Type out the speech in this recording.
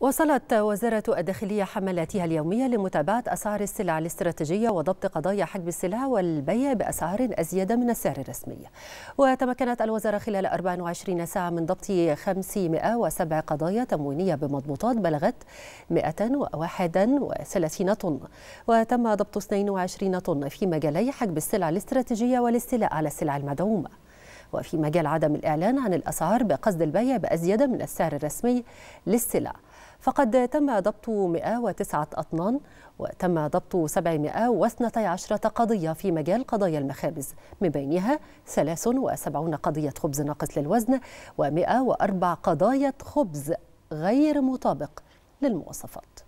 وصلت وزارة الداخلية حملاتها اليومية لمتابعة أسعار السلع الاستراتيجية وضبط قضايا حجب السلع والبيع بأسعار أزيد من السعر الرسمي وتمكنت الوزارة خلال 24 ساعة من ضبط 507 قضايا تموينية بمضبوطات بلغت 131 طن وتم ضبط 22 طن في مجالي حجب السلع الاستراتيجية والاستيلاء على السلع المدعومة وفي مجال عدم الإعلان عن الأسعار بقصد البيع بأزيد من السعر الرسمي للسلع فقد تم ضبط 109 أطنان وتم ضبط 712 قضية في مجال قضايا المخابز من بينها 73 قضية خبز ناقص للوزن و104 قضايا خبز غير مطابق للمواصفات